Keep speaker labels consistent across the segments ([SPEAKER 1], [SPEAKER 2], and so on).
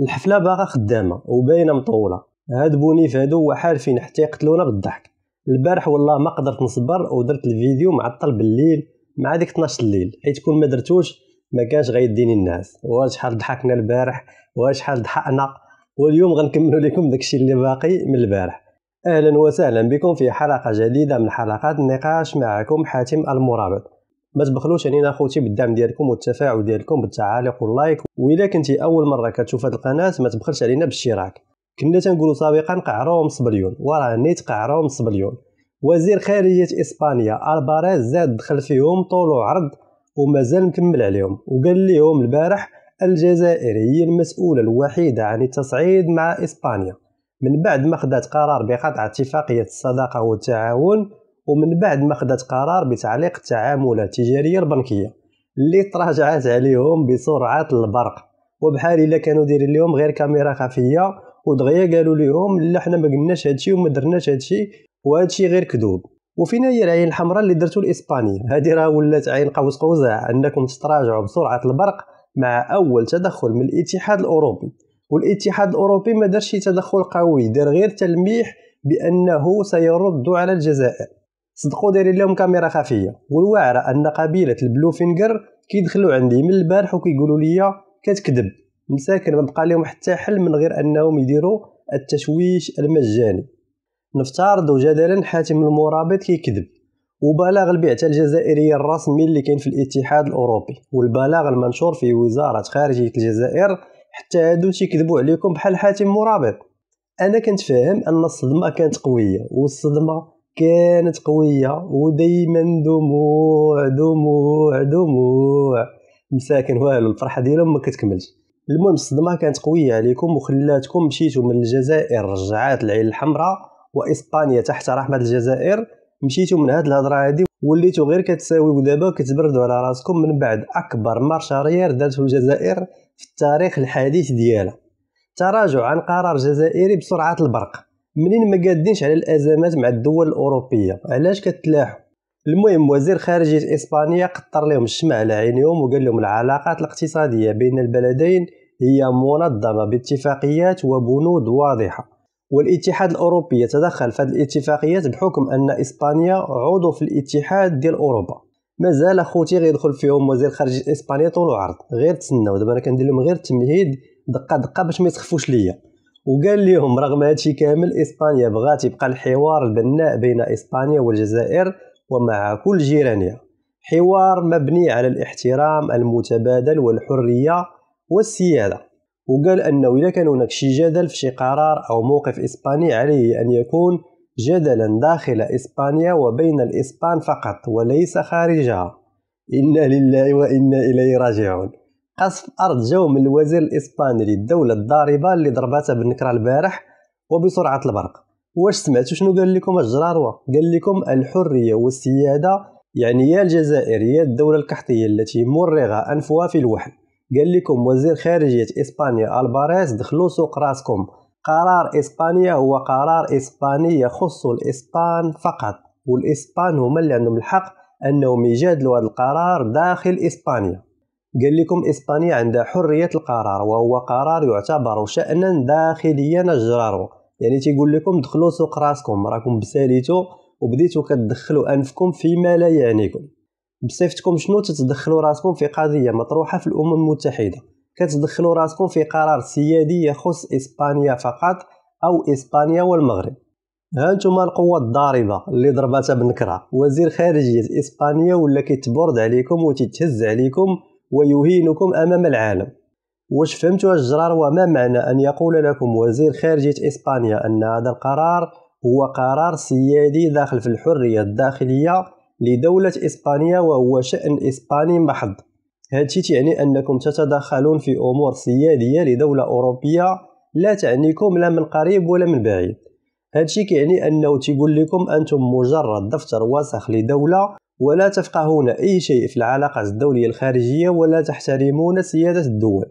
[SPEAKER 1] الحفله باقا خدامه وباينه مطوله هاد بونيف هادو هو حارفين حتى يقتلونا بالضحك البارح والله ما قدرت نصبر ودرت الفيديو معطل بالليل مع ديك 12 الليل حيت كون ما درتوش ما كانش غيديني الناس واش شحال ضحكنا البارح واش شحال ضحكنا واليوم غنكملوا لكم داكشي اللي باقي من البارح اهلا وسهلا بكم في حلقه جديده من حلقات النقاش معكم حاتم المرابط ما تبخلوش علينا اخوتي بالدعم ديالكم والتفاعل ديالكم بالتعاليق واللايك الى كنتي اول مره كتشوف هذه القناه ما تبخلش علينا بالاشتراك كنا تنقولوا سابقا قعراهم صبليون وراه نيت قعروا مصبليون وزير خارجيه اسبانيا الباريز زاد دخل فيهم طول وعرض ومازال مكمل عليهم وقال لهم البارح الجزائر هي المسؤوله الوحيده عن التصعيد مع اسبانيا من بعد ما خدات قرار بقطع اتفاقيه الصداقه والتعاون ومن بعد ما خدات قرار بتعليق التعاملات التجاريه البنكيه اللي تراجعات عليهم بسرعه البرق وبحال الا كانوا دايرين لهم غير كاميرا خفيه ودغيا قالوا لهم لا حنا ما قلناش هادشي وما درناش هادشي وهادشي غير كذوب وفينا هي العين الحمراء اللي درتو الاسباني هذه راه ولات عين قوس قوزع انكم تتراجعوا بسرعه البرق مع اول تدخل من الاتحاد الاوروبي والاتحاد الاوروبي ما دارش تدخل قوي دار غير تلميح بانه سيرد على الجزائر صدقوا دايرين لهم كاميرا خفيه والواعره ان قبيله البلو البلوفينغر كيدخلوا عندي من البارح وكيقولوا لي كتكذب مساكن ما بقى لهم حتى حل من غير انهم يديروا التشويش المجاني نفترض جدلا حاتم المرابط كيكذب وبلاغ البعثة الجزائرية الرسمي اللي كاين في الاتحاد الأوروبي والبلاغ المنشور في وزارة خارجية الجزائر حتى هادو تيكذبوا عليكم بحال حاتم مرابط أنا كنت فاهم أن الصدمة كانت قوية والصدمة كانت قوية ودايما دموع دموع دموع مساكن والو الفرحة ديالهم ما كتكملش المهم الصدمة كانت قوية عليكم وخلاتكم مشيتو من الجزائر رجعات العين الحمراء وإسبانيا تحت رحمة الجزائر مشيتو من هاد الهضرة هادي وليتو غير كتساويو ودابا كتبردو على راسكم من بعد أكبر مارش أريير دارته الجزائر في التاريخ الحديث ديالها تراجع عن قرار جزائري بسرعة البرق منين ما قادينش على الازمات مع الدول الاوروبيه علاش كتلاحوا المهم وزير خارجيه اسبانيا قطر لهم الشمع على عينيهم وقال لهم العلاقات الاقتصاديه بين البلدين هي منظمه باتفاقيات وبنود واضحه والاتحاد الاوروبي يتدخل في هذه الاتفاقيات بحكم ان اسبانيا عضو في الاتحاد ديال اوروبا مازال اخوتي غيدخل فيهم وزير خارجيه اسبانيا طول وعرض غير تسناو دابا انا كندير لهم غير تمهيد دقه دقه باش ما يسخفوش ليا وقال لهم رغم هادشي كامل اسبانيا بغات يبقى الحوار البناء بين اسبانيا والجزائر ومع كل جيرانها حوار مبني على الاحترام المتبادل والحريه والسياده وقال انه اذا كان هناك شي جدل في شي قرار او موقف اسباني عليه ان يكون جدلا داخل اسبانيا وبين الاسبان فقط وليس خارجها انا لله وانا اليه راجعون قصف أرض جو من الوزير الإسباني للدولة الضاربة اللي ضرباتها بالنكرة البارح وبسرعة البرق واش سمعتوا شنو قال لكم الجراروه قال لكم الحرية والسيادة يعني يا الجزائر يا الدولة القحطية التي مرغ أنفها في الوحل قال لكم وزير خارجية إسبانيا ألباريس دخلوا سوق راسكم قرار إسبانيا هو قرار إسباني يخص الإسبان فقط والإسبان هما اللي عندهم الحق أنهم يجادلوا هذا القرار داخل إسبانيا قال لكم إسبانيا عندها حرية القرار وهو قرار يعتبر شأنا داخليا أجراره يعني تيقول لكم دخلوا سوق راسكم راكم بساليتو وبديتو كتدخلوا أنفكم فيما لا يعنيكم بصفتكم شنو تتدخلوا راسكم في قضية مطروحة في الأمم المتحدة كتدخلوا راسكم في قرار سيادي يخص إسبانيا فقط أو إسبانيا والمغرب هانتوما القوة الضاربة اللي ضرباتها بنكرة وزير خارجية إسبانيا ولا كيتبرد عليكم وتتهز عليكم ويهينكم أمام العالم واش فهمتوا الجرار وما معنى أن يقول لكم وزير خارجية إسبانيا أن هذا القرار هو قرار سيادي داخل في الحرية الداخلية لدولة إسبانيا وهو شأن إسباني محض هادشي يعني أنكم تتدخلون في أمور سيادية لدولة أوروبية لا تعنيكم لا من قريب ولا من بعيد هادشي كيعني أنه تيقول لكم أنتم مجرد دفتر وسخ لدولة ولا تفقهون أي شيء في العلاقات الدولية الخارجية ولا تحترمون سيادة الدول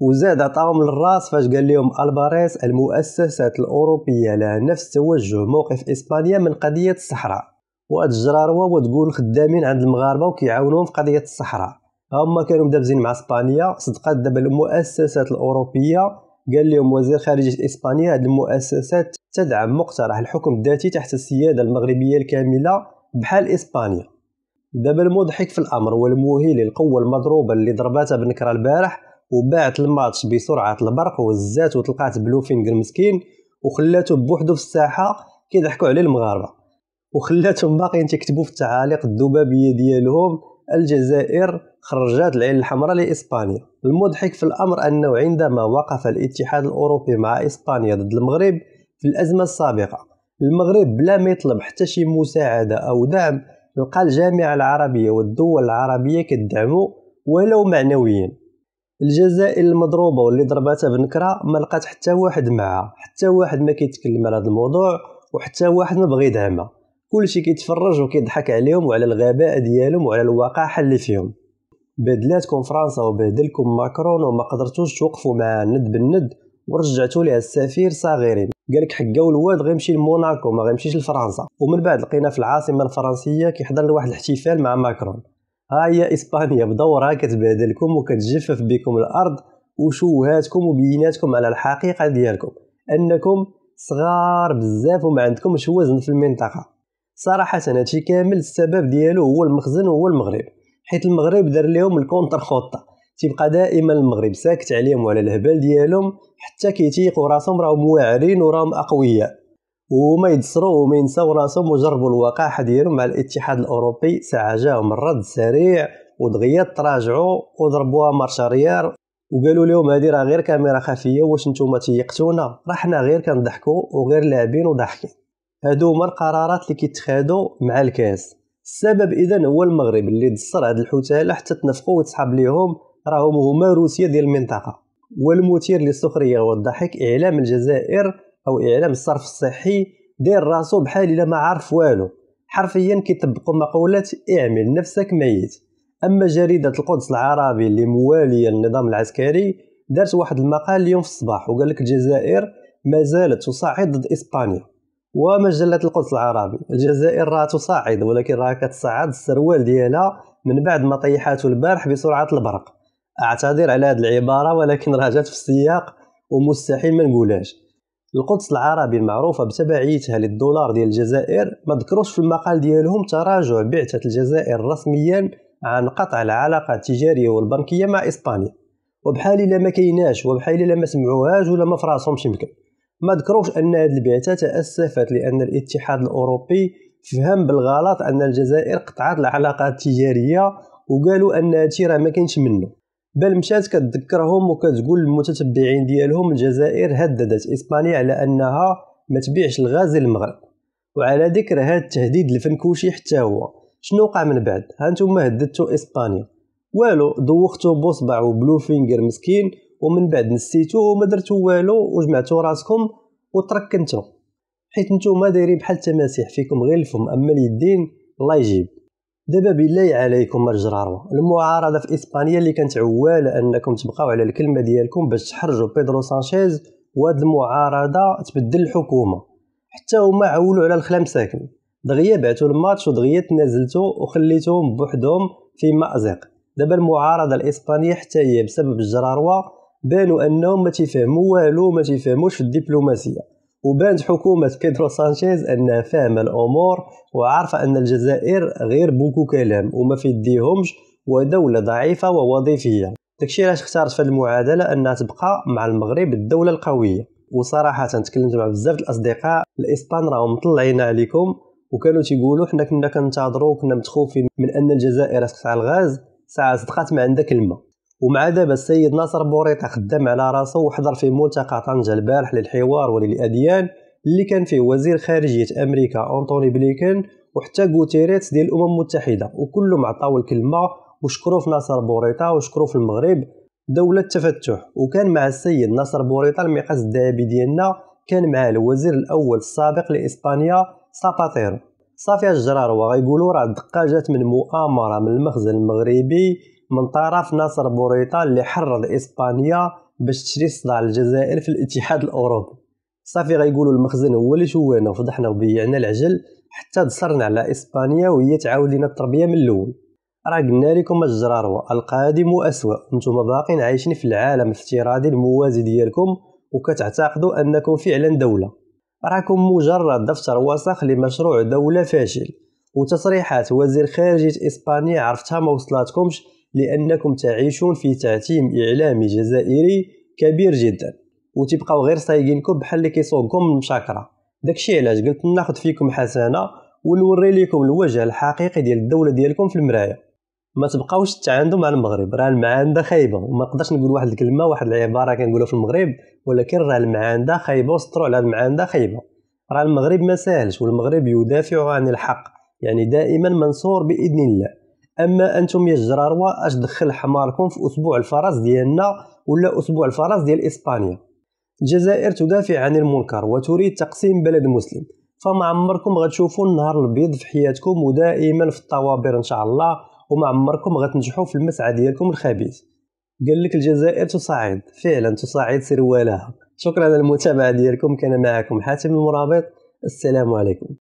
[SPEAKER 1] وزاد عطاهم الراس فاش قال لهم الباريس المؤسسات الأوروبية لها نفس توجه موقف إسبانيا من قضية الصحراء وهاد الجراروة وتقول الخدامين عند المغاربة وكيعاونوهم في قضية الصحراء هما كانوا مدابزين مع اسبانيا صدقات دابا المؤسسات الأوروبية قال لهم وزير خارجية إسبانيا هاد المؤسسات تدعم مقترح الحكم الذاتي تحت السيادة المغربية الكاملة بحال إسبانيا دابا المضحك في الامر والمهيل القوه المضروبه اللي ضرباتها بنكره البارح وباعت الماتش بسرعه البرق وزات وطلقات بلوفينغ المسكين وخلاته بوحدو في الساحه كيضحكوا عليه المغاربه وخلاتهم باقيين تكتبوا في التعاليق الذبابيه ديالهم الجزائر خرجات العين الحمراء لاسبانيا المضحك في الامر انه عندما وقف الاتحاد الاوروبي مع اسبانيا ضد المغرب في الازمه السابقه المغرب بلا يطلب حتى شي مساعده او دعم لقى الجامعة العربية والدول العربية كدعمو ولو معنويا الجزائر المضروبة واللي ضرباتها بنكرة ما لقات حتى واحد معها حتى واحد ما كيتكلم على هذا الموضوع وحتى واحد ما بغى يدعمها كلشي كيتفرج وكيضحك عليهم وعلى الغباء ديالهم وعلى الوقاحة اللي فيهم بدلاتكم فرنسا وبدلكم ماكرون وما قدرتوش توقفوا مع الند بالند ورجعتوا لها السفير صغيرين قال لك حكاو الواد غيمشي لموناكو ما غيمشيش لفرنسا ومن بعد لقينا في العاصمه الفرنسيه كيحضر لواحد الاحتفال مع ماكرون ها هي اسبانيا بدورها كتبهدلكم وكتجفف بكم الارض وشوهاتكم وبيناتكم على الحقيقه ديالكم انكم صغار بزاف وما عندكمش وزن في المنطقه صراحه هادشي كامل السبب ديالو هو المخزن وهو المغرب حيت المغرب دار لهم الكونتر خطه تيبقى دائما المغرب ساكت عليهم وعلى الهبل ديالهم حتى كيتيقوا راسهم راهم واعرين وراهم اقوياء وما يدسروا وما ينساو راسهم وجربوا الوقاحه ديالهم مع الاتحاد الاوروبي ساعه جاهم الرد سريع ودغيا تراجعوا وضربوها مارش ريار وقالوا لهم هذه راه غير كاميرا خفيه واش نتوما تيقتونا راه حنا غير كنضحكوا وغير لاعبين وضاحكين هادو هما القرارات اللي كيتخادوا مع الكاس السبب اذا هو المغرب اللي دسر هاد الحتاله حتى تنفقوا وتسحب ليهم راهم هما روسيا ديال المنطقة والمثير للسخرية والضحك إعلام الجزائر أو إعلام الصرف الصحي داير راسو بحال إلا ما عرف والو حرفيا كيطبقوا مقولات اعمل نفسك ميت أما جريدة القدس العربي اللي موالية للنظام العسكري دارت واحد المقال اليوم في الصباح وقال لك الجزائر ما زالت تصاعد ضد إسبانيا ومجلة القدس العربي الجزائر راه تصاعد ولكن راه كتصعد السروال ديالها من بعد ما طيحاتو البارح بسرعة البرق اعتذر على هذه العباره ولكن راه جات في السياق ومستحيل ما نقولهاش القدس العربي المعروفه بتبعيتها للدولار ديال الجزائر ما ذكروش في المقال ديالهم تراجع بعثه الجزائر رسميا عن قطع العلاقه التجاريه والبنكيه مع اسبانيا وبحال الا ما كايناش وبحال الا ما سمعوهاش ولا ما فراسهمش يمكن ما ذكروش ان هذه البعثه تاسفت لان الاتحاد الاوروبي فهم بالغلط ان الجزائر قطعت العلاقات التجاريه وقالوا ان هادشي راه ما كاينش منه بل مشات كتذكرهم وكتقول للمتتبعين ديالهم الجزائر هددت اسبانيا على انها ما تبيعش الغاز للمغرب وعلى ذكر هذا التهديد الفنكوشي حتى هو شنو وقع من بعد هانتوما هددتو اسبانيا والو دوختو بصبع وبلو فينغر مسكين ومن بعد نسيتو وما درتو والو وجمعتو راسكم وتركنتو حيت نتوما دايرين بحال التماسيح فيكم غير الفم اما اليدين الله يجيب دابا بالله عليكم الجراروا المعارضه في اسبانيا اللي كانت عواله انكم تبقاو على الكلمه ديالكم باش تحرجوا بيدرو سانشيز وهاد المعارضه تبدل الحكومه حتى هما عولوا على الخلام ساكن دغيا بعتوا الماتش ودغيا تنازلتو وخليتوهم بوحدهم في مازق دابا المعارضه الاسبانيه حتى هي بسبب الجراروه بانوا انهم ما تيفهموا والو ما تيفهموش في الدبلوماسيه وبانت حكومة بيدرو سانشيز أنها فاهمة الأمور وعارفة أن الجزائر غير بوكو كلام وما في ديهمش ودولة ضعيفة ووظيفية داكشي علاش اختارت في المعادلة أنها تبقى مع المغرب الدولة القوية وصراحة تكلمت مع بزاف الأصدقاء الإسبان راهم مطلعين عليكم وكانوا تيقولوا حنا كنا كنتظروا كنا متخوفين من أن الجزائر تقطع الغاز ساعة صدقات ما عندها كلمة ومع دابا السيد ناصر بوريطه خدام على راسو وحضر في ملتقى طنجه البارح للحوار وللاديان اللي كان فيه وزير خارجيه امريكا انطوني بليكن وحتى غوتيريتس ديال الامم المتحده وكلهم عطاو الكلمه وشكروا في ناصر بوريطه وشكروا في المغرب دوله التفتح وكان مع السيد ناصر بوريطه المقاس الذهبي ديالنا كان معاه الوزير الاول السابق لاسبانيا ساباتيرو صافي الجرار وغيقولوا راه الدقه جات من مؤامره من المخزن المغربي من طرف ناصر بوريطا اللي حرض إسبانيا باش تشري صداع الجزائر في الاتحاد الأوروبي صافي غيقولوا المخزن هو اللي شوانا وفضحنا وبيعنا العجل حتى دصرنا على إسبانيا وهي تعاود لينا التربية من الأول راه قلنا لكم الجراروا القادم أسوأ نتوما باقين عايشين في العالم الافتراضي الموازي ديالكم وكتعتقدوا أنكم فعلا دولة راكم مجرد دفتر وسخ لمشروع دولة فاشل وتصريحات وزير خارجية إسبانيا عرفتها ما وصلاتكمش لأنكم تعيشون في تعتيم إعلامي جزائري كبير جدا وتبقاو غير صايقينكم بحال اللي كيصوقكم المشاكره داكشي علاش قلت ناخد فيكم حسنه ونوري لكم الوجه الحقيقي ديال الدوله ديالكم في المرايه ما تبقاوش تتعاندوا مع المغرب راه المعانده خايبه وما نقدرش نقول واحد الكلمه واحد العباره كنقولها في المغرب ولكن راه المعانده خايبه وسطروا على المعانده خايبه راه المغرب ما ساهلش والمغرب يدافع عن الحق يعني دائما منصور باذن الله اما انتم يا الجراروا اش دخل حماركم في اسبوع الفرس ديالنا ولا اسبوع الفرس ديال اسبانيا الجزائر تدافع عن المنكر وتريد تقسيم بلد مسلم فما عمركم غتشوفوا النهار البيض في حياتكم ودائما في الطوابير ان شاء الله وما عمركم غتنجحوا في المسعى ديالكم الخبيث قال لك الجزائر تصاعد فعلا تصاعد سروالها شكرا على المتابعه ديالكم كان معكم حاتم المرابط السلام عليكم